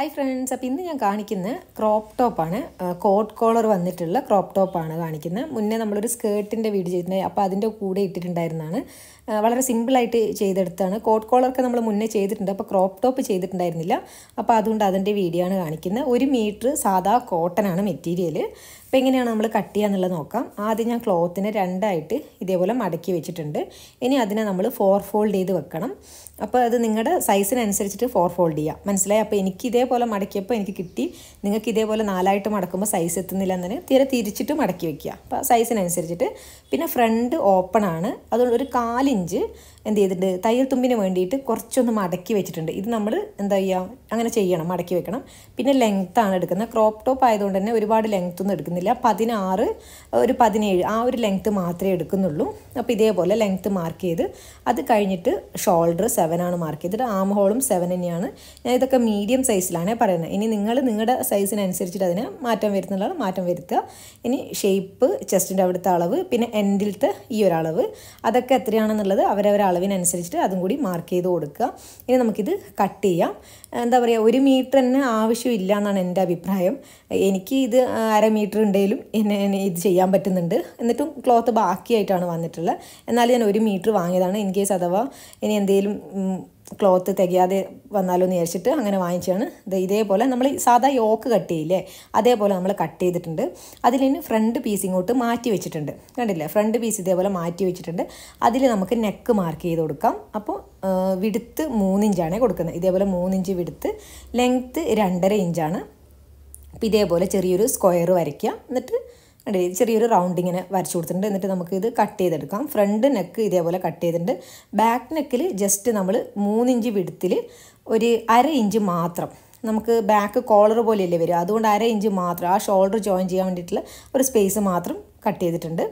hi friends അപ്പോൾ ഇന്ന് ഞാൻ കാണിക്കുന്ന ക്രോപ്പ് ടോപ്പാണ് കോട്ട് കോളർ വന്നിട്ടുള്ള ക്രോപ്പ് ടോപ്പാണ് കാണിക്കുന്നത് മുന്നേ നമ്മളൊരു സ്കേർട്ടിൻ്റെ വീഡിയോ ചെയ്തിട്ടുണ്ട് അപ്പോൾ അതിൻ്റെ കൂടെ ഇട്ടിട്ടുണ്ടായിരുന്നാണ് വളരെ സിമ്പിളായിട്ട് ചെയ്തെടുത്താണ് കോട്ട് കോളറൊക്കെ നമ്മൾ മുന്നേ ചെയ്തിട്ടുണ്ട് അപ്പോൾ ക്രോപ്പ് ടോപ്പ് ചെയ്തിട്ടുണ്ടായിരുന്നില്ല അപ്പോൾ അതുകൊണ്ട് അതിൻ്റെ വീഡിയോ ആണ് കാണിക്കുന്നത് ഒരു മീറ്റർ സാധാ കോട്ടനാണ് മെറ്റീരിയൽ അപ്പോൾ എങ്ങനെയാണ് നമ്മൾ കട്ട് ചെയ്യുക എന്നുള്ളത് നോക്കാം ആദ്യം ഞാൻ ക്ലോത്തിനെ രണ്ടായിട്ട് ഇതേപോലെ മടക്കി വെച്ചിട്ടുണ്ട് ഇനി അതിനെ നമ്മൾ ഫോർ ഫോൾഡ് ചെയ്ത് വെക്കണം അപ്പോൾ അത് നിങ്ങളുടെ സൈസിനനുസരിച്ചിട്ട് ഫോർ ഫോൾഡ് ചെയ്യാം മനസ്സിലായി അപ്പോൾ എനിക്ക് ഇതേപോലെ മടക്കിയപ്പോൾ എനിക്ക് കിട്ടി നിങ്ങൾക്ക് ഇതേപോലെ നാലായിട്ട് മടക്കുമ്പോൾ സൈസ് എത്തുന്നില്ല എന്നതിന് തീരെ തിരിച്ചിട്ട് മടക്കി വെക്കുക അപ്പോൾ സൈസിനനുസരിച്ചിട്ട് പിന്നെ ഫ്രണ്ട് ഓപ്പൺ ആണ് അതുകൊണ്ട് ഒരു കാലിഞ്ച് എന്ത് ചെയ്തിട്ടുണ്ട് തയ്യൽ തുമ്പിന് വേണ്ടിയിട്ട് കുറച്ചൊന്ന് മടക്കി വെച്ചിട്ടുണ്ട് ഇത് നമ്മൾ എന്താ ചെയ്യുക അങ്ങനെ ചെയ്യണം മടക്കി വെക്കണം പിന്നെ ലെങ്ത്താണ് എടുക്കുന്നത് ക്രോപ്പ് ടോപ്പ് ആയതുകൊണ്ട് തന്നെ ഒരുപാട് ലെങ്ത് ഒന്നും എടുക്കുന്നില്ല പതിനാറ് ഒരു പതിനേഴ് ആ ഒരു ലെങ്ത്ത് മാത്രമേ എടുക്കുന്നുള്ളൂ അപ്പോൾ ഇതേപോലെ ലെങ്ത്ത് മാർക്ക് ചെയ്ത് അത് കഴിഞ്ഞിട്ട് ഷോൾഡർ ആണ് മാർക്ക് ചെയ്തിട്ട് ആം ഹോളും സെവൻ തന്നെയാണ് ഞാൻ ഇതൊക്കെ മീഡിയം സൈസിലാണ് പറയുന്നത് ഇനി നിങ്ങൾ നിങ്ങളുടെ സൈസിനനുസരിച്ചിട്ട് അതിനെ മാറ്റം വരുന്നുള്ള മാറ്റം വരുത്തുക ഇനി ഷേപ്പ് ചെസ്റ്റിൻ്റെ അവിടുത്തെ അളവ് പിന്നെ എൻഡിലത്തെ ഈ ഒരളവ് അതൊക്കെ എത്രയാണെന്നുള്ളത് അവരവരളവ് അളവിനനുസരിച്ചിട്ട് അതും കൂടി മാർക്ക് ചെയ്ത് കൊടുക്കുക ഇനി നമുക്കിത് കട്ട് ചെയ്യാം എന്താ പറയുക ഒരു മീറ്റർ തന്നെ ആവശ്യമില്ല എന്നാണ് എൻ്റെ അഭിപ്രായം എനിക്ക് ഇത് അര മീറ്റർ ഉണ്ടെങ്കിലും എന്നെ ഇത് ചെയ്യാൻ പറ്റുന്നുണ്ട് എന്നിട്ടും ക്ലോത്ത് ബാക്കിയായിട്ടാണ് വന്നിട്ടുള്ളത് എന്നാലും ഞാൻ ഒരു മീറ്റർ വാങ്ങിയതാണ് ഇൻ കേസ് അഥവാ ഇനി എന്തെങ്കിലും ക്ലോത്ത് തികയാതെ വന്നാലോ എന്ന് വിചാരിച്ചിട്ട് അങ്ങനെ വാങ്ങിച്ചാണ് ഇത് ഇതേപോലെ നമ്മൾ സാധാ യോക്ക് കട്ട് ചെയ്യില്ലേ അതേപോലെ നമ്മൾ കട്ട് ചെയ്തിട്ടുണ്ട് അതിലിനി ഫ്രണ്ട് പീസ് ഇങ്ങോട്ട് മാറ്റി വെച്ചിട്ടുണ്ട് കണ്ടില്ലേ ഫ്രണ്ട് പീസ് ഇതേപോലെ മാറ്റി വെച്ചിട്ടുണ്ട് അതിൽ നമുക്ക് നെക്ക് മാർക്ക് ചെയ്ത് കൊടുക്കാം അപ്പോൾ വിടുത്ത് മൂന്നിഞ്ചാണ് കൊടുക്കുന്നത് ഇതേപോലെ മൂന്നിഞ്ച് വിടുത്ത് ലെങ്ത്ത് രണ്ടര ഇഞ്ചാണ് അപ്പോൾ ഇതേപോലെ ചെറിയൊരു സ്ക്വയർ വരയ്ക്കുക എന്നിട്ട് ചെറിയൊരു റൗണ്ടിങ്ങിനെ വരച്ചു കൊടുത്തിട്ടുണ്ട് എന്നിട്ട് നമുക്ക് ഇത് കട്ട് ചെയ്തെടുക്കാം ഫ്രണ്ട് നെക്ക് ഇതേപോലെ കട്ട് ചെയ്തിട്ടുണ്ട് ബാക്ക് നെക്കിൽ ജസ്റ്റ് നമ്മൾ മൂന്നിഞ്ച് വിടുത്തിൽ ഒരു അര ഇഞ്ച് മാത്രം നമുക്ക് ബാക്ക് കോളർ പോലെയല്ലേ വരും അതുകൊണ്ട് അര ഇഞ്ച് മാത്രം ആ ഷോൾഡർ ജോയിൻ ചെയ്യാൻ വേണ്ടിയിട്ടുള്ള ഒരു സ്പേസ് മാത്രം കട്ട് ചെയ്തിട്ടുണ്ട്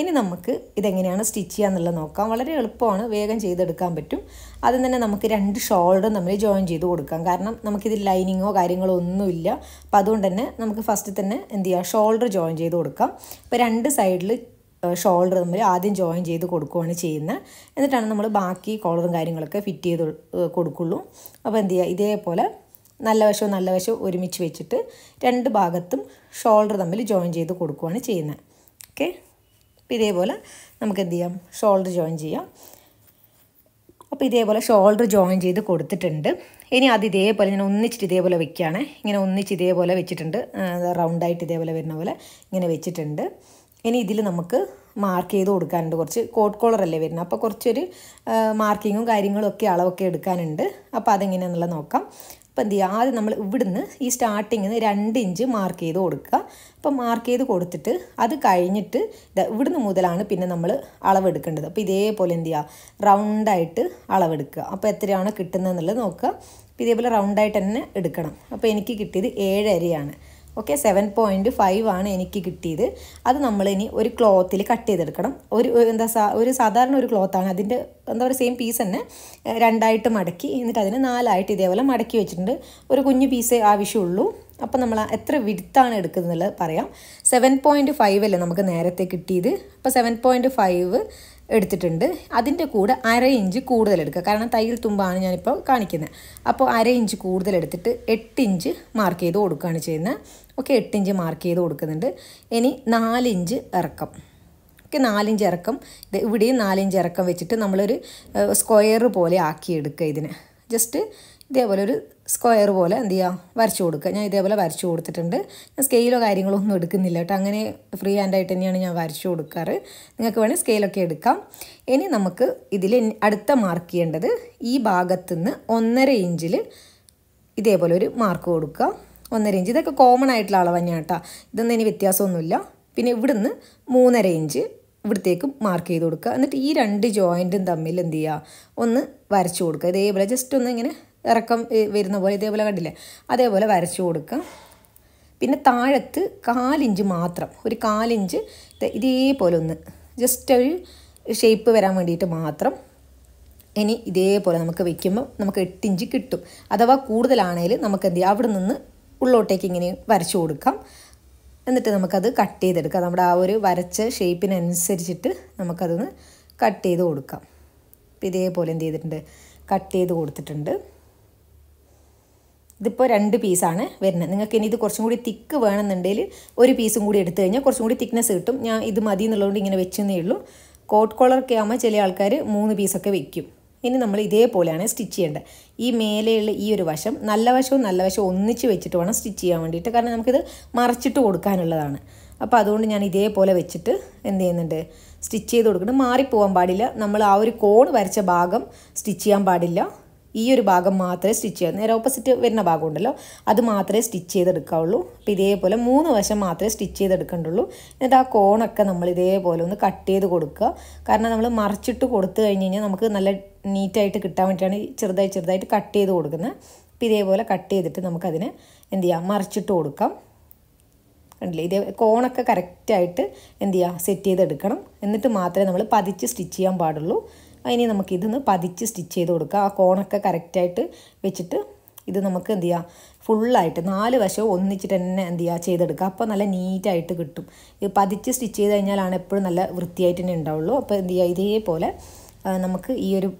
ഇനി നമുക്ക് ഇതെങ്ങനെയാണ് സ്റ്റിച്ച് എന്നുള്ളത് നോക്കാം വളരെ എളുപ്പമാണ് വേഗം ചെയ്തെടുക്കാൻ പറ്റും അതിൽ തന്നെ നമുക്ക് രണ്ട് ഷോൾഡർ തമ്മിൽ ജോയിൻ ചെയ്ത് കൊടുക്കാം കാരണം നമുക്കിതിൽ ലൈനിങ്ങോ കാര്യങ്ങളോ ഒന്നുമില്ല അപ്പോൾ അതുകൊണ്ട് തന്നെ നമുക്ക് ഫസ്റ്റ് തന്നെ എന്ത് ചെയ്യുക ഷോൾഡർ ജോയിൻ ചെയ്ത് കൊടുക്കാം അപ്പോൾ രണ്ട് സൈഡിൽ ഷോൾഡർ തമ്മിൽ ആദ്യം ജോയിൻ ചെയ്ത് കൊടുക്കുകയാണ് ചെയ്യുന്നത് എന്നിട്ടാണ് നമ്മൾ ബാക്കി കോളറും കാര്യങ്ങളൊക്കെ ഫിറ്റ് ചെയ്ത് കൊടുക്കുള്ളൂ അപ്പോൾ എന്ത് ചെയ്യുക ഇതേപോലെ നല്ല വശവും നല്ല വശവും ഒരുമിച്ച് വെച്ചിട്ട് രണ്ട് ഭാഗത്തും ഷോൾഡർ തമ്മിൽ ജോയിൻ ചെയ്ത് കൊടുക്കുകയാണ് ചെയ്യുന്നത് ഓക്കെ അപ്പോൾ ഇതേപോലെ നമുക്ക് എന്ത് ചെയ്യാം ഷോൾഡർ ജോയിൻ ചെയ്യാം അപ്പോൾ ഇതേപോലെ ഷോൾഡർ ജോയിൻ ചെയ്ത് കൊടുത്തിട്ടുണ്ട് ഇനി അത് ഇതേപോലെ ഞാൻ ഒന്നിച്ചിട്ട് ഇതേപോലെ വെക്കുകയാണ് ഇങ്ങനെ ഒന്നിച്ച് ഇതേപോലെ വെച്ചിട്ടുണ്ട് റൗണ്ടായിട്ട് ഇതേപോലെ വരുന്ന പോലെ ഇങ്ങനെ വെച്ചിട്ടുണ്ട് ഇനി ഇതിൽ നമുക്ക് മാർക്ക് ചെയ്ത് കൊടുക്കാനുണ്ട് കുറച്ച് കോട്ട് കോളറല്ലേ വരുന്നത് അപ്പോൾ കുറച്ചൊരു മാർക്കിങ്ങും കാര്യങ്ങളും ഒക്കെ അളവൊക്കെ എടുക്കാനുണ്ട് അപ്പോൾ അതെങ്ങനെയാണെന്നുള്ളത് നോക്കാം അപ്പോൾ എന്ത് ചെയ്യുക ആദ്യം നമ്മൾ ഇവിടുന്ന് ഈ സ്റ്റാർട്ടിങ്ങിൽ നിന്ന് രണ്ട് ഇഞ്ച് മാർക്ക് ചെയ്ത് കൊടുക്കുക അപ്പോൾ മാർക്ക് ചെയ്ത് കൊടുത്തിട്ട് അത് കഴിഞ്ഞിട്ട് ഇവിടുന്ന് മുതലാണ് പിന്നെ നമ്മൾ അളവെടുക്കേണ്ടത് അപ്പോൾ ഇതേപോലെ എന്ത് ചെയ്യുക റൗണ്ടായിട്ട് അളവെടുക്കുക അപ്പോൾ എത്രയാണ് കിട്ടുന്നതെന്നുള്ളത് നോക്കുക അപ്പോൾ ഇതേപോലെ റൗണ്ടായിട്ട് തന്നെ എടുക്കണം അപ്പോൾ എനിക്ക് കിട്ടിയത് ഏഴരയാണ് ഓക്കെ സെവൻ പോയിൻറ്റ് ഫൈവ് ആണ് എനിക്ക് കിട്ടിയത് അത് നമ്മളിനി ഒരു ക്ലോത്തിൽ കട്ട് ചെയ്തെടുക്കണം ഒരു എന്താ സാ ഒരു സാധാരണ ഒരു ക്ലോത്താണ് അതിൻ്റെ എന്താ പറയുക സെയിം പീസ് തന്നെ രണ്ടായിട്ട് മടക്കി എന്നിട്ട് അതിന് നാലായിട്ട് ഇതേപോലെ മടക്കി വെച്ചിട്ടുണ്ട് ഒരു കുഞ്ഞു പീസ് ആവശ്യമുള്ളൂ അപ്പോൾ നമ്മൾ എത്ര വിടുത്താണ് എടുക്കുന്നത് പറയാം സെവൻ പോയിൻറ്റ് ഫൈവ് അല്ലേ നമുക്ക് നേരത്തെ കിട്ടിയത് അപ്പോൾ സെവൻ പോയിൻറ്റ് ഫൈവ് എടുത്തിട്ടുണ്ട് അതിൻ്റെ കൂടെ അര ഇഞ്ച് കൂടുതൽ എടുക്കുക കാരണം തയ്യൽ തുമ്പാണ് ഞാനിപ്പോൾ കാണിക്കുന്നത് അപ്പോൾ അര ഇഞ്ച് കൂടുതൽ എടുത്തിട്ട് എട്ട് ഇഞ്ച് മാർക്ക് ചെയ്ത് കൊടുക്കുകയാണ് ചെയ്യുന്നത് ഒക്കെ എട്ടിഞ്ച് മാർക്ക് ചെയ്ത് കൊടുക്കുന്നുണ്ട് ഇനി നാലിഞ്ച് ഇറക്കം ഓക്കെ നാലിഞ്ച് ഇറക്കം ഇവിടെയും നാലിഞ്ച് ഇറക്കം വെച്ചിട്ട് നമ്മളൊരു സ്ക്വയർ പോലെ ആക്കിയെടുക്കുക ഇതിന് ജസ്റ്റ് ഇതേപോലെ ഒരു സ്ക്വയർ പോലെ എന്ത് ചെയ്യുക വരച്ചു കൊടുക്കുക ഞാൻ ഇതേപോലെ വരച്ചു കൊടുത്തിട്ടുണ്ട് ഞാൻ സ്കെയിലോ കാര്യങ്ങളോ ഒന്നും എടുക്കുന്നില്ല കേട്ടോ അങ്ങനെ ഫ്രീ ഹാൻഡായിട്ട് തന്നെയാണ് ഞാൻ വരച്ചു കൊടുക്കാറ് നിങ്ങൾക്ക് വേണേൽ സ്കെയിലൊക്കെ എടുക്കാം ഇനി നമുക്ക് ഇതിൽ അടുത്ത മാർക്ക് ചെയ്യേണ്ടത് ഈ ഭാഗത്തുനിന്ന് ഒന്നര ഇഞ്ചിൽ ഇതേപോലെ ഒരു മാർക്ക് കൊടുക്കുക ഒന്ന് ഇഞ്ച് ഇതൊക്കെ കോമൺ ആയിട്ടുള്ള അളവ് തന്നെയാണ് കേട്ടോ ഇതൊന്നും ഇനി വ്യത്യാസമൊന്നുമില്ല പിന്നെ ഇവിടുന്ന് മൂന്ന് ഇഞ്ച് ഇവിടത്തേക്ക് മാർക്ക് ചെയ്ത് കൊടുക്കുക എന്നിട്ട് ഈ രണ്ട് ജോയിൻറ്റും തമ്മിൽ എന്ത് ചെയ്യുക ഒന്ന് വരച്ചു കൊടുക്കുക ഇതേപോലെ ജസ്റ്റ് ഒന്ന് ഇങ്ങനെ ഇറക്കം വരുന്ന പോലെ ഇതേപോലെ കണ്ടില്ലേ അതേപോലെ വരച്ചു കൊടുക്കുക പിന്നെ താഴത്ത് കാലിഞ്ച് മാത്രം ഒരു കാലിഞ്ച് ഇതേപോലെ ഒന്ന് ജസ്റ്റ് ഒരു ഷേപ്പ് വരാൻ വേണ്ടിയിട്ട് മാത്രം ഇനി ഇതേപോലെ നമുക്ക് വെക്കുമ്പോൾ നമുക്ക് എട്ടിഞ്ച് കിട്ടും അഥവാ കൂടുതലാണെങ്കിൽ നമുക്ക് എന്ത് ചെയ്യാം അവിടെ നിന്ന് ഉള്ളോട്ടേക്ക് ഇങ്ങനെ വരച്ചു കൊടുക്കാം എന്നിട്ട് നമുക്കത് കട്ട് ചെയ്തെടുക്കാം നമ്മുടെ ആ ഒരു വരച്ച ഷേപ്പിനനുസരിച്ചിട്ട് നമുക്കതൊന്ന് കട്ട് ചെയ്ത് കൊടുക്കാം അപ്പോൾ ഇതേപോലെ എന്ത് ചെയ്തിട്ടുണ്ട് കട്ട് ചെയ്ത് കൊടുത്തിട്ടുണ്ട് ഇതിപ്പോൾ രണ്ട് പീസാണ് വരുന്നത് നിങ്ങൾക്ക് ഇനി ഇത് കുറച്ചും കൂടി തിക്ക് വേണമെന്നുണ്ടെങ്കിൽ ഒരു പീസും കൂടി എടുത്തു കഴിഞ്ഞാൽ കുറച്ചും കൂടി തിക്നെസ് കിട്ടും ഞാൻ ഇത് മതി എന്നുള്ളതുകൊണ്ട് ഇങ്ങനെ വെച്ചെന്നേ ഉള്ളൂ കോട്ട് കോളറൊക്കെ ആകുമ്പോൾ ചില ആൾക്കാർ മൂന്ന് പീസൊക്കെ വെക്കും ഇനി നമ്മൾ ഇതേപോലെയാണ് സ്റ്റിച്ച് ചെയ്യേണ്ടത് ഈ മേലെയുള്ള ഈ ഒരു വശം നല്ല വശവും നല്ല വശവും ഒന്നിച്ച് വെച്ചിട്ട് വേണം സ്റ്റിച്ച് ചെയ്യാൻ വേണ്ടിയിട്ട് കാരണം നമുക്കിത് മറച്ചിട്ട് കൊടുക്കാനുള്ളതാണ് അപ്പോൾ അതുകൊണ്ട് ഞാൻ ഇതേപോലെ വെച്ചിട്ട് എന്ത് ചെയ്യുന്നുണ്ട് സ്റ്റിച്ച് ചെയ്ത് കൊടുക്കണം മാറിപ്പോകാൻ പാടില്ല നമ്മൾ ആ ഒരു കോൺ വരച്ച ഭാഗം സ്റ്റിച്ച് ചെയ്യാൻ പാടില്ല ഈ ഒരു ഭാഗം മാത്രമേ സ്റ്റിച്ച് ചെയ്യാം നേരെ ഓപ്പോസിറ്റ് വരുന്ന ഭാഗം ഉണ്ടല്ലോ അത് മാത്രമേ സ്റ്റിച്ച് ചെയ്തെടുക്കാവുള്ളൂ അപ്പം ഇതേപോലെ മൂന്ന് വശം മാത്രമേ സ്റ്റിച്ച് ചെയ്തെടുക്കണ്ടുള്ളൂ എന്നിട്ട് ആ കോണൊക്കെ നമ്മൾ ഇതേപോലെ ഒന്ന് കട്ട് ചെയ്ത് കൊടുക്കുക കാരണം നമ്മൾ മറിച്ചിട്ട് കൊടുത്തു കഴിഞ്ഞ് കഴിഞ്ഞാൽ നമുക്ക് നല്ല നീറ്റായിട്ട് കിട്ടാൻ വേണ്ടിയിട്ടാണ് ചെറുതായി ചെറുതായിട്ട് കട്ട് ചെയ്ത് കൊടുക്കുന്നത് അപ്പം ഇതേപോലെ കട്ട് ചെയ്തിട്ട് നമുക്കതിനെ എന്ത് ചെയ്യാം മറിച്ചിട്ട് കൊടുക്കാം കണ്ടില്ലേ ഇതേ കോണൊക്കെ കറക്റ്റായിട്ട് എന്ത് ചെയ്യുക സെറ്റ് ചെയ്തെടുക്കണം എന്നിട്ട് മാത്രമേ നമ്മൾ പതിച്ച് സ്റ്റിച്ച് ചെയ്യാൻ പാടുള്ളൂ അതിന് നമുക്ക് ഇതൊന്ന് പതിച്ച് സ്റ്റിച്ച് ചെയ്ത് കൊടുക്കുക ആ കോണൊക്കെ കറക്റ്റായിട്ട് വെച്ചിട്ട് ഇത് നമുക്ക് എന്ത് ചെയ്യുക ഫുള്ളായിട്ട് നാല് വശവും ഒന്നിച്ചിട്ട് തന്നെ എന്ത് ചെയ്യുക ചെയ്തെടുക്കുക അപ്പോൾ നല്ല നീറ്റായിട്ട് കിട്ടും ഇത് പതിച്ച് സ്റ്റിച്ച് ചെയ്ത് കഴിഞ്ഞാലാണ് എപ്പോഴും നല്ല വൃത്തിയായിട്ട് തന്നെ ഉണ്ടാവുള്ളൂ അപ്പോൾ എന്ത് ചെയ്യുക ഇതേപോലെ നമുക്ക് ഈ ഒരു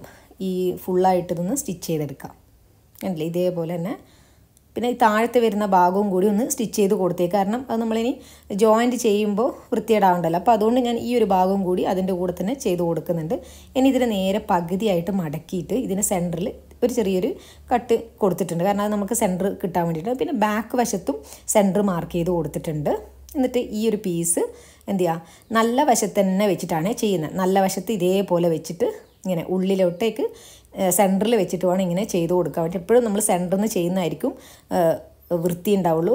ഈ ഫുള്ളായിട്ട് ഇതൊന്ന് സ്റ്റിച്ച് ചെയ്തെടുക്കാം അല്ലേ ഇതേപോലെ തന്നെ പിന്നെ ഈ താഴത്തെ വരുന്ന ഭാഗവും കൂടി ഒന്ന് സ്റ്റിച്ച് ചെയ്ത് കൊടുത്തേ കാരണം അത് നമ്മളിനി ജോയിൻറ്റ് ചെയ്യുമ്പോൾ വൃത്തിയേടാവുണ്ടല്ലോ അപ്പോൾ അതുകൊണ്ട് ഞാൻ ഈ ഒരു ഭാഗവും കൂടി അതിൻ്റെ കൂടെ തന്നെ ചെയ്ത് കൊടുക്കുന്നുണ്ട് ഇനി ഇതിനെ നേരെ പകുതിയായിട്ട് മടക്കിയിട്ട് ഇതിന് സെൻറ്ററിൽ ഒരു ചെറിയൊരു കട്ട് കൊടുത്തിട്ടുണ്ട് കാരണം അത് നമുക്ക് സെൻറ്റർ കിട്ടാൻ വേണ്ടിയിട്ട് പിന്നെ ബാക്ക് വശത്തും സെൻറ്റർ മാർക്ക് ചെയ്ത് കൊടുത്തിട്ടുണ്ട് എന്നിട്ട് ഈ ഒരു പീസ് എന്ത് ചെയ്യുക നല്ല വശത്ത് തന്നെ വെച്ചിട്ടാണ് ചെയ്യുന്നത് നല്ല വശത്ത് ഇതേപോലെ വെച്ചിട്ട് ഇങ്ങനെ ഉള്ളിലോട്ടേക്ക് സെൻറ്ററിൽ വെച്ചിട്ട് വേണം ഇങ്ങനെ ചെയ്ത് കൊടുക്കാൻ പറ്റും എപ്പോഴും നമ്മൾ സെൻറ്ററിൽ നിന്ന് ചെയ്യുന്നതായിരിക്കും വൃത്തി ഉണ്ടാവുള്ളൂ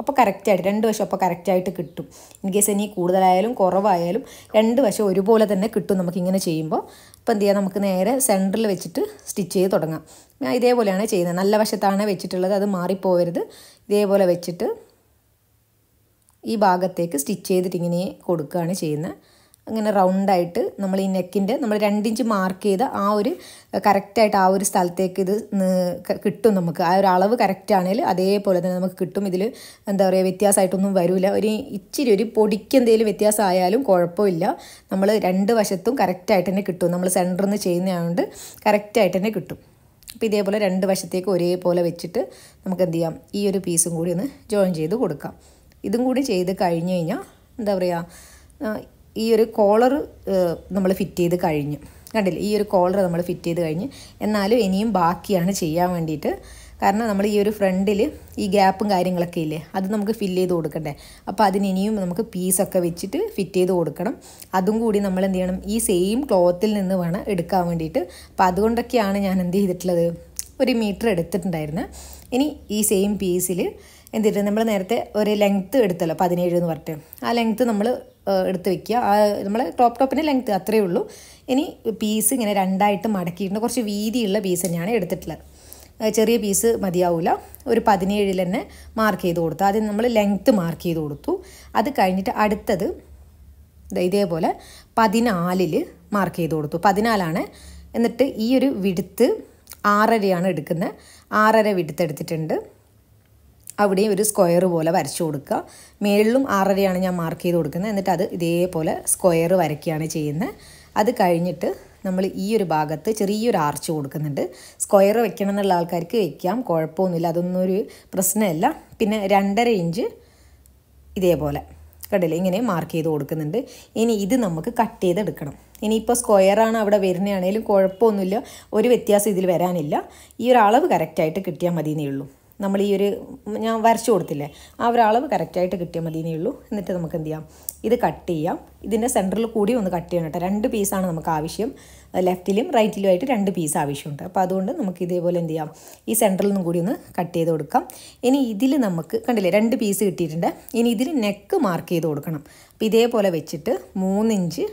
അപ്പോൾ കറക്റ്റായിട്ട് രണ്ട് വശം അപ്പോൾ കറക്റ്റായിട്ട് കിട്ടും ഇൻ കേസ് ഇനി കൂടുതലായാലും കുറവായാലും രണ്ട് വശം ഒരുപോലെ തന്നെ കിട്ടും നമുക്ക് ഇങ്ങനെ ചെയ്യുമ്പോൾ അപ്പോൾ എന്ത് ചെയ്യുക നമുക്ക് നേരെ സെൻറ്ററിൽ വെച്ചിട്ട് സ്റ്റിച്ച് ചെയ്ത് തുടങ്ങാം ഞാൻ ഇതേപോലെയാണ് ചെയ്യുന്നത് നല്ല വശത്താണ് വെച്ചിട്ടുള്ളത് അത് മാറിപ്പോവരുത് ഇതേപോലെ വെച്ചിട്ട് ഈ ഭാഗത്തേക്ക് സ്റ്റിച്ച് ചെയ്തിട്ട് ഇങ്ങനെ കൊടുക്കുകയാണ് ചെയ്യുന്നത് അങ്ങനെ റൗണ്ടായിട്ട് നമ്മൾ ഈ നെക്കിൻ്റെ നമ്മൾ രണ്ടിഞ്ച് മാർക്ക് ചെയ്ത ആ ഒരു കറക്റ്റായിട്ട് ആ ഒരു സ്ഥലത്തേക്ക് ഇത് കിട്ടും നമുക്ക് ആ ഒരു അളവ് ആണെങ്കിൽ അതേപോലെ തന്നെ നമുക്ക് കിട്ടും ഇതിൽ എന്താ പറയുക വ്യത്യാസമായിട്ടൊന്നും വരില്ല ഒരു ഇച്ചിരി ഒരു പൊടിക്ക് എന്തെങ്കിലും വ്യത്യാസമായാലും കുഴപ്പമില്ല നമ്മൾ രണ്ട് വശത്തും കറക്റ്റായിട്ട് തന്നെ കിട്ടും നമ്മൾ സെൻറ്ററിൽ നിന്ന് ചെയ്യുന്നതുകൊണ്ട് കറക്റ്റായിട്ട് തന്നെ കിട്ടും അപ്പോൾ ഇതേപോലെ രണ്ട് വശത്തേക്ക് ഒരേപോലെ വെച്ചിട്ട് നമുക്ക് എന്ത് ചെയ്യാം ഈ ഒരു പീസും കൂടി ഒന്ന് ജോയിൻ ചെയ്ത് കൊടുക്കാം ഇതും കൂടി ചെയ്ത് കഴിഞ്ഞ് കഴിഞ്ഞാൽ എന്താ പറയുക ഈ ഒരു കോളർ നമ്മൾ ഫിറ്റ് ചെയ്ത് കഴിഞ്ഞു കണ്ടില്ലേ ഈ ഒരു കോളർ നമ്മൾ ഫിറ്റ് ചെയ്ത് കഴിഞ്ഞ് എന്നാലും ഇനിയും ബാക്കിയാണ് ചെയ്യാൻ വേണ്ടിയിട്ട് കാരണം നമ്മൾ ഈ ഒരു ഫ്രണ്ടിൽ ഈ ഗ്യാപ്പും കാര്യങ്ങളൊക്കെ ഇല്ലേ അത് നമുക്ക് ഫില്ല് ചെയ്ത് കൊടുക്കണ്ടേ അപ്പോൾ അതിന് ഇനിയും നമുക്ക് പീസൊക്കെ വെച്ചിട്ട് ഫിറ്റ് ചെയ്ത് കൊടുക്കണം അതും കൂടി നമ്മൾ എന്ത് ചെയ്യണം ഈ സെയിം ക്ലോത്തിൽ നിന്ന് വേണം എടുക്കാൻ വേണ്ടിയിട്ട് അപ്പോൾ അതുകൊണ്ടൊക്കെയാണ് ഞാൻ എന്ത് ചെയ്തിട്ടുള്ളത് ഒരു മീറ്റർ എടുത്തിട്ടുണ്ടായിരുന്നത് ഇനി ഈ സെയിം പീസിൽ എന്തിട്ട് നമ്മൾ നേരത്തെ ഒരു ലെങ്ത്ത് എടുത്തല്ലോ പതിനേഴ് എന്ന് പറഞ്ഞിട്ട് ആ ലെങ്ത്ത് നമ്മൾ എടുത്ത് വെക്കുക ആ നമ്മൾ ടോപ്പ് ടോപ്പിൻ്റെ ലെങ്ത്ത് അത്രയേ ഉള്ളൂ ഇനി പീസ് ഇങ്ങനെ രണ്ടായിട്ട് മടക്കിയിട്ടുണ്ട് കുറച്ച് വീതിയുള്ള പീസ് തന്നെയാണ് എടുത്തിട്ടുള്ളത് ചെറിയ പീസ് മതിയാവില്ല ഒരു പതിനേഴിൽ തന്നെ മാർക്ക് ചെയ്ത് കൊടുത്തു ആദ്യം നമ്മൾ ലെങ്ത്ത് മാർക്ക് ചെയ്ത് കൊടുത്തു അത് കഴിഞ്ഞിട്ട് അടുത്തത് ഇതേപോലെ പതിനാലിൽ മാർക്ക് ചെയ്ത് കൊടുത്തു പതിനാലാണ് എന്നിട്ട് ഈ ഒരു വിടുത്ത് ആറരയാണ് എടുക്കുന്നത് ആറര വിടുത്ത് എടുത്തിട്ടുണ്ട് അവിടെയും ഒരു സ്ക്വയർ പോലെ വരച്ചു കൊടുക്കുക മേളിലും ആറരയാണ് ഞാൻ മാർക്ക് ചെയ്ത് കൊടുക്കുന്നത് എന്നിട്ട് അത് ഇതേപോലെ സ്ക്വയർ വരയ്ക്കുകയാണ് ചെയ്യുന്നത് അത് കഴിഞ്ഞിട്ട് നമ്മൾ ഈ ഒരു ഭാഗത്ത് ചെറിയൊരു ആർച്ച് കൊടുക്കുന്നുണ്ട് സ്ക്വയർ വയ്ക്കണം എന്നുള്ള ആൾക്കാർക്ക് വെക്കാം കുഴപ്പമൊന്നുമില്ല അതൊന്നും ഒരു പ്രശ്നമല്ല പിന്നെ രണ്ടര ഇഞ്ച് ഇതേപോലെ കണ്ടില്ലേ ഇങ്ങനെ മാർക്ക് ചെയ്ത് കൊടുക്കുന്നുണ്ട് ഇനി ഇത് നമുക്ക് കട്ട് ചെയ്തെടുക്കണം ഇനിയിപ്പോൾ സ്ക്വയറാണ് അവിടെ വരുന്നതാണെങ്കിലും കുഴപ്പമൊന്നുമില്ല ഒരു വ്യത്യാസം ഇതിൽ വരാനില്ല ഈ ഒരു അളവ് കറക്റ്റായിട്ട് കിട്ടിയാൽ മതിയെന്നേ ഉള്ളൂ നമ്മൾ ഈ ഒരു ഞാൻ വരച്ചു കൊടുത്തില്ലേ ആ ഒരു അളവ് കറക്റ്റായിട്ട് കിട്ടിയാൽ മതി എന്നേ ഉള്ളൂ എന്നിട്ട് നമുക്ക് എന്ത് ചെയ്യാം ഇത് കട്ട് ചെയ്യാം ഇതിൻ്റെ സെൻറ്ററിൽ കൂടി ഒന്ന് കട്ട് ചെയ്യണം കേട്ടോ രണ്ട് പീസാണ് നമുക്ക് ആവശ്യം ലെഫ്റ്റിലും റൈറ്റിലുമായിട്ട് രണ്ട് പീസ് ആവശ്യമുണ്ട് അപ്പോൾ അതുകൊണ്ട് നമുക്ക് ഇതേപോലെ എന്ത് ചെയ്യാം ഈ സെൻറ്ററിൽ നിന്നും കൂടി ഒന്ന് കട്ട് ചെയ്ത് കൊടുക്കാം ഇനി ഇതിൽ നമുക്ക് കണ്ടില്ലേ രണ്ട് പീസ് കിട്ടിയിട്ടുണ്ട് ഇനി ഇതിൽ നെക്ക് മാർക്ക് ചെയ്ത് കൊടുക്കണം അപ്പോൾ ഇതേപോലെ വെച്ചിട്ട് മൂന്നിഞ്ച്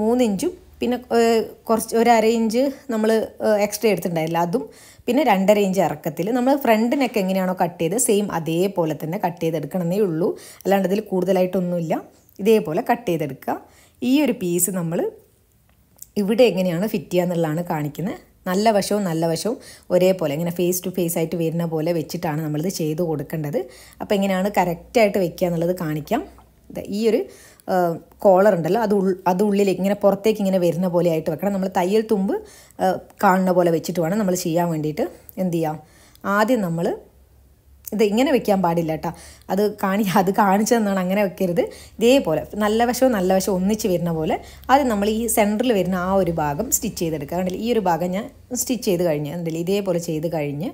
മൂന്നിഞ്ചും പിന്നെ കുറച്ച് ഒരു അര ഇഞ്ച് നമ്മൾ എക്സ്ട്രാ എടുത്തിട്ടുണ്ടായില്ല അതും പിന്നെ രണ്ടര ഇഞ്ച് ഇറക്കത്തിൽ നമ്മൾ ഫ്രണ്ടിനൊക്കെ എങ്ങനെയാണോ കട്ട് ചെയ്ത് സെയിം അതേപോലെ തന്നെ കട്ട് ചെയ്തെടുക്കണമെന്നേ ഉള്ളൂ അല്ലാണ്ട് അതിൽ കൂടുതലായിട്ടൊന്നുമില്ല ഇതേപോലെ കട്ട് ചെയ്തെടുക്കുക ഈ ഒരു പീസ് നമ്മൾ ഇവിടെ എങ്ങനെയാണ് ഫിറ്റ് ചെയ്യുക എന്നുള്ളതാണ് കാണിക്കുന്നത് നല്ല വശവും നല്ല വശവും ഒരേപോലെ ഇങ്ങനെ ഫേസ് ടു ഫേസ് ആയിട്ട് വരുന്ന പോലെ വെച്ചിട്ടാണ് നമ്മളിത് ചെയ്ത് കൊടുക്കേണ്ടത് അപ്പോൾ എങ്ങനെയാണ് കറക്റ്റായിട്ട് വെക്കുക എന്നുള്ളത് കാണിക്കാം ഈ ഒരു കോളർ ഉണ്ടല്ലോ അത് അത് ഉള്ളിലേക്ക് ഇങ്ങനെ പുറത്തേക്ക് ഇങ്ങനെ വരുന്ന പോലെ ആയിട്ട് വെക്കണം നമ്മൾ തയ്യൽ തുമ്പ് കാണുന്ന പോലെ വെച്ചിട്ട് വേണം നമ്മൾ ചെയ്യാൻ വേണ്ടിയിട്ട് എന്ത് ചെയ്യാം ആദ്യം നമ്മൾ ഇത് ഇങ്ങനെ വെക്കാൻ പാടില്ല കേട്ടോ അത് കാണി അത് കാണിച്ചു തന്നാണ് അങ്ങനെ വെക്കരുത് ഇതേപോലെ നല്ല വശവും നല്ല വശവും ഒന്നിച്ച് വരുന്ന പോലെ ആദ്യം നമ്മൾ ഈ സെൻറ്ററിൽ വരുന്ന ആ ഒരു ഭാഗം സ്റ്റിച്ച് ചെയ്തെടുക്കുക കണ്ടില്ല ഈ ഒരു ഭാഗം ഞാൻ സ്റ്റിച്ച് ചെയ്ത് കഴിഞ്ഞ് കണ്ടില്ല ഇതേപോലെ ചെയ്ത് കഴിഞ്ഞ്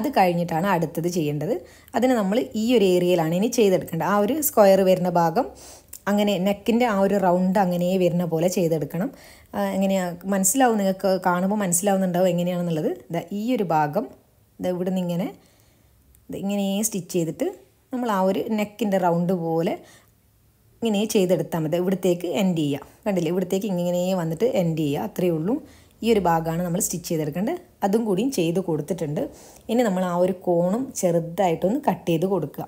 അത് കഴിഞ്ഞിട്ടാണ് അടുത്തത് ചെയ്യേണ്ടത് അതിന് നമ്മൾ ഈ ഒരു ഏരിയയിലാണ് ഇനി ചെയ്തെടുക്കേണ്ടത് ആ ഒരു സ്ക്വയർ വരുന്ന ഭാഗം അങ്ങനെ നെക്കിൻ്റെ ആ ഒരു റൗണ്ട് അങ്ങനെ വരുന്ന പോലെ ചെയ്തെടുക്കണം എങ്ങനെയാണ് മനസ്സിലാവും നിങ്ങൾക്ക് കാണുമ്പോൾ മനസ്സിലാവുന്നുണ്ടാവും എങ്ങനെയാണെന്നുള്ളത് ഇതാ ഈ ഒരു ഭാഗം ഇതാ ഇവിടെ നിന്ന് ഇങ്ങനെ ഇങ്ങനെ സ്റ്റിച്ച് ചെയ്തിട്ട് നമ്മൾ ആ ഒരു നെക്കിൻ്റെ റൗണ്ട് പോലെ ഇങ്ങനെ ചെയ്തെടുത്താൽ മതി ഇവിടത്തേക്ക് എൻഡ് ചെയ്യുക കണ്ടില്ലേ ഇവിടത്തേക്ക് ഇങ്ങനെ വന്നിട്ട് എൻഡ് ചെയ്യുക അത്രയേ ഉള്ളൂ ഈ ഒരു ഭാഗമാണ് നമ്മൾ സ്റ്റിച്ച് ചെയ്തെടുക്കേണ്ടത് അതും കൂടിയും ചെയ്ത് കൊടുത്തിട്ടുണ്ട് ഇനി നമ്മൾ ആ ഒരു കോണും ചെറുതായിട്ടൊന്ന് കട്ട് ചെയ്ത് കൊടുക്കുക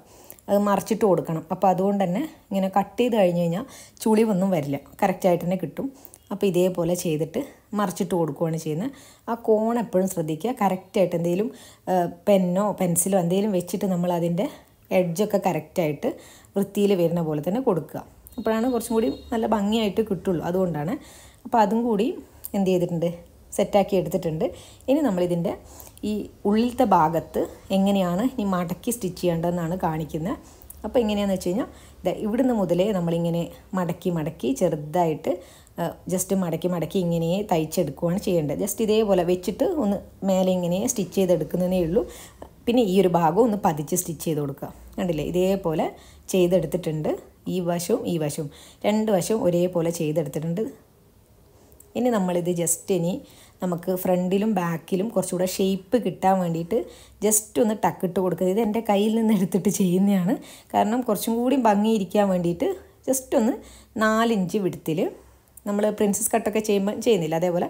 അത് മറിച്ചിട്ട് കൊടുക്കണം അപ്പോൾ അതുകൊണ്ട് തന്നെ ഇങ്ങനെ കട്ട് ചെയ്ത് കഴിഞ്ഞ് കഴിഞ്ഞാൽ ചുളിവൊന്നും വരില്ല കറക്റ്റായിട്ട് തന്നെ കിട്ടും അപ്പോൾ ഇതേപോലെ ചെയ്തിട്ട് മറിച്ചിട്ട് കൊടുക്കുകയാണ് ചെയ്യുന്നത് ആ കോൺ എപ്പോഴും ശ്രദ്ധിക്കുക കറക്റ്റായിട്ട് എന്തെങ്കിലും പെന്നോ പെൻസിലോ എന്തെങ്കിലും വെച്ചിട്ട് നമ്മൾ അതിൻ്റെ എഡ്ജൊക്കെ കറക്റ്റായിട്ട് വൃത്തിയിൽ വരുന്ന പോലെ തന്നെ കൊടുക്കുക അപ്പോഴാണ് കുറച്ചും കൂടി നല്ല ഭംഗിയായിട്ട് കിട്ടുള്ളൂ അതുകൊണ്ടാണ് അപ്പോൾ അതും കൂടി എന്ത് ചെയ്തിട്ടുണ്ട് സെറ്റാക്കി എടുത്തിട്ടുണ്ട് ഇനി നമ്മളിതിൻ്റെ ഈ ഉള്ളിലത്തെ ഭാഗത്ത് എങ്ങനെയാണ് ഇനി മടക്കി സ്റ്റിച്ച് ചെയ്യേണ്ടതെന്നാണ് കാണിക്കുന്നത് അപ്പോൾ എങ്ങനെയാണെന്ന് വെച്ച് കഴിഞ്ഞാൽ ഇതാ ഇവിടുന്ന് മുതലേ നമ്മളിങ്ങനെ മടക്കി മടക്കി ചെറുതായിട്ട് ജസ്റ്റ് മടക്കി മടക്കി ഇങ്ങനെ തയ്ച്ചെടുക്കുകയാണ് ചെയ്യേണ്ടത് ജസ്റ്റ് ഇതേപോലെ വെച്ചിട്ട് ഒന്ന് മേലെ ഇങ്ങനെ സ്റ്റിച്ച് ചെയ്തെടുക്കുന്നതേ ഉള്ളൂ പിന്നെ ഈ ഒരു ഭാഗം ഒന്ന് പതിച്ച് സ്റ്റിച്ച് ചെയ്ത് കൊടുക്കുക കണ്ടില്ലേ ഇതേപോലെ ചെയ്തെടുത്തിട്ടുണ്ട് ഈ വശവും ഈ വശവും രണ്ട് വശവും ഒരേപോലെ ചെയ്തെടുത്തിട്ടുണ്ട് ഇനി നമ്മളിത് ജസ്റ്റ് ഇനി നമുക്ക് ഫ്രണ്ടിലും ബാക്കിലും കുറച്ചുകൂടെ ഷേപ്പ് കിട്ടാൻ വേണ്ടിയിട്ട് ജസ്റ്റ് ഒന്ന് ടക്കിട്ട് കൊടുക്കുക ഇത് എൻ്റെ കയ്യിൽ നിന്ന് എടുത്തിട്ട് ചെയ്യുന്നതാണ് കാരണം കുറച്ചും കൂടി ഭംഗിയിരിക്കാൻ വേണ്ടിയിട്ട് ജസ്റ്റ് ഒന്ന് നാലിഞ്ച് വിടുത്തിൽ നമ്മൾ പ്രിൻസസ് കട്ടൊക്കെ ചെയ്യുമ്പോൾ ചെയ്യുന്നില്ല അതേപോലെ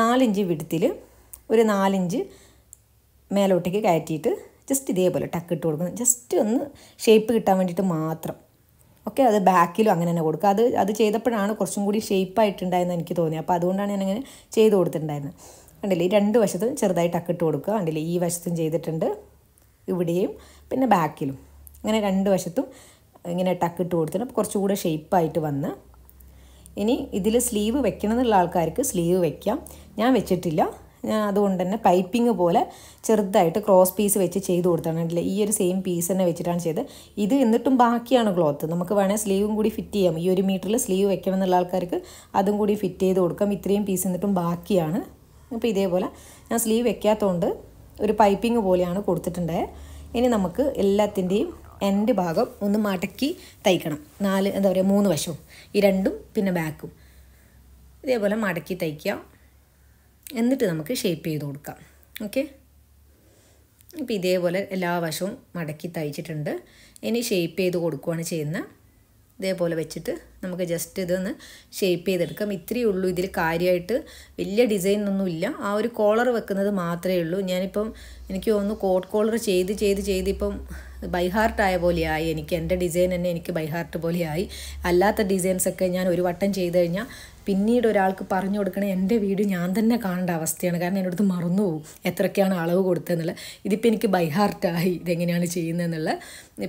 നാലിഞ്ച് വിടുത്തിൽ ഒരു നാലിഞ്ച് മേലോട്ടേക്ക് കയറ്റിയിട്ട് ജസ്റ്റ് ഇതേപോലെ ടക്കിട്ട് കൊടുക്കുന്നത് ജസ്റ്റ് ഒന്ന് ഷേപ്പ് കിട്ടാൻ വേണ്ടിയിട്ട് മാത്രം ഓക്കെ അത് ബാക്കിലും അങ്ങനെ തന്നെ കൊടുക്കുക അത് അത് ചെയ്തപ്പോഴാണ് കുറച്ചും കൂടി ഷേപ്പായിട്ടുണ്ടായെന്ന് എനിക്ക് തോന്നി അപ്പോൾ അതുകൊണ്ടാണ് ഞാനങ്ങനെ ചെയ്ത് കൊടുത്തിട്ടുണ്ടായിരുന്നത് കണ്ടില്ലേ ഈ രണ്ട് വശത്തും ചെറുതായിട്ട് അക്കിട്ട് കൊടുക്കുക കണ്ടില്ലേ ഈ വശത്തും ചെയ്തിട്ടുണ്ട് ഇവിടെയും പിന്നെ ബാക്കിലും അങ്ങനെ രണ്ട് വശത്തും ഇങ്ങനെ ടക്കിട്ട് കൊടുത്തിട്ട് അപ്പോൾ ഷേപ്പ് ഷേപ്പായിട്ട് വന്ന് ഇനി ഇതിൽ സ്ലീവ് വെക്കണമെന്നുള്ള ആൾക്കാർക്ക് സ്ലീവ് വെക്കാം ഞാൻ വെച്ചിട്ടില്ല അതുകൊണ്ട് തന്നെ പൈപ്പിംഗ് പോലെ ചെറുതായിട്ട് ക്രോസ് പീസ് വെച്ച് ചെയ്ത് കൊടുത്താണ് കണ്ടില്ലേ ഈ ഒരു സെയിം പീസ് തന്നെ വെച്ചിട്ടാണ് ചെയ്ത് ഇത് എന്നിട്ടും ബാക്കിയാണ് ക്ലോത്ത് നമുക്ക് വേണേൽ സ്ലീവും കൂടി ഫിറ്റ് ചെയ്യാം ഈ ഒരു മീറ്ററിൽ സ്ലീവ് വെക്കണമെന്നുള്ള ആൾക്കാർക്ക് അതും കൂടി ഫിറ്റ് ചെയ്ത് കൊടുക്കാം ഇത്രയും പീസ് എന്നിട്ടും ബാക്കിയാണ് അപ്പോൾ ഇതേപോലെ ഞാൻ സ്ലീവ് വെക്കാത്തതുകൊണ്ട് ഒരു പൈപ്പിംഗ് പോലെയാണ് കൊടുത്തിട്ടുണ്ട് ഇനി നമുക്ക് എല്ലാത്തിൻ്റെയും എൻ്റ് ഭാഗം ഒന്ന് മടക്കി തയ്ക്കണം നാല് എന്താ പറയുക മൂന്ന് വശവും ഈ രണ്ടും പിന്നെ ബാക്കും ഇതേപോലെ മടക്കി തയ്ക്കാം എന്നിട്ട് നമുക്ക് ഷേപ്പ് ചെയ്ത് കൊടുക്കാം ഓക്കെ അപ്പോൾ ഇതേപോലെ എല്ലാ വശവും മടക്കി തയ്ച്ചിട്ടുണ്ട് ഇനി ഷേപ്പ് ചെയ്ത് കൊടുക്കുകയാണ് ചെയ്യുന്നത് ഇതേപോലെ വെച്ചിട്ട് നമുക്ക് ജസ്റ്റ് ഇതൊന്ന് ഷേപ്പ് ചെയ്തെടുക്കാം ഇത്രയേ ഉള്ളൂ ഇതിൽ കാര്യമായിട്ട് വലിയ ഡിസൈൻ ഒന്നുമില്ല ആ ഒരു കോളർ വെക്കുന്നത് മാത്രമേ ഉള്ളൂ ഞാനിപ്പം എനിക്ക് തോന്നുന്നു കോട്ട് കോളർ ചെയ്ത് ചെയ്ത് ചെയ്ത് ഇപ്പം ബൈഹാർട്ടായ പോലെയായി എനിക്ക് എൻ്റെ ഡിസൈൻ തന്നെ എനിക്ക് ബൈഹാർട്ട് പോലെയായി അല്ലാത്ത ഡിസൈൻസൊക്കെ ഞാൻ ഒരു വട്ടം ചെയ്ത് കഴിഞ്ഞാൽ പിന്നീട് ഒരാൾക്ക് പറഞ്ഞു കൊടുക്കണ എൻ്റെ വീഡിയോ ഞാൻ തന്നെ കാണേണ്ട അവസ്ഥയാണ് കാരണം എൻ്റെ അടുത്ത് മറന്നു പോകും എത്രയ്ക്കാണ് അളവ് കൊടുത്തതെന്നുള്ളത് ഇതിപ്പോൾ എനിക്ക് ബൈ ഹാർട്ടായി ഇതെങ്ങനെയാണ് ചെയ്യുന്നതെന്നുള്ള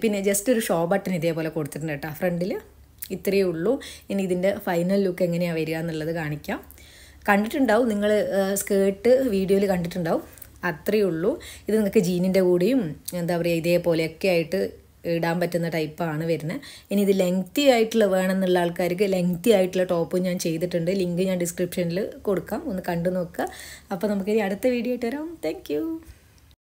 പിന്നെ ജസ്റ്റ് ഒരു ഷോ ബട്ടൺ ഇതേപോലെ കൊടുത്തിട്ടുണ്ട് കേട്ടോ ഫ്രണ്ടിൽ ഇത്രയേ ഉള്ളൂ ഇനി ഇതിൻ്റെ ഫൈനൽ ലുക്ക് എങ്ങനെയാണ് വരിക എന്നുള്ളത് കാണിക്കാം കണ്ടിട്ടുണ്ടാവും നിങ്ങൾ സ്കേർട്ട് വീഡിയോയിൽ കണ്ടിട്ടുണ്ടാവും അത്രയേ ഉള്ളൂ ഇത് നിങ്ങൾക്ക് ജീനിൻ്റെ കൂടെയും എന്താ പറയുക ഇതേപോലെയൊക്കെ ആയിട്ട് ഇടാൻ പറ്റുന്ന ടൈപ്പാണ് വരുന്നത് ഇനി ഇത് ലെങ്ത്തി ആയിട്ടുള്ള വേണമെന്നുള്ള ആൾക്കാർക്ക് ലെങ്ത്തി ആയിട്ടുള്ള ടോപ്പും ഞാൻ ചെയ്തിട്ടുണ്ട് ലിങ്ക് ഞാൻ ഡിസ്ക്രിപ്ഷനിൽ കൊടുക്കാം ഒന്ന് കണ്ടു നോക്കുക അപ്പോൾ നമുക്ക് ഇനി അടുത്ത വീഡിയോ ഇട്ട് വരാം താങ്ക്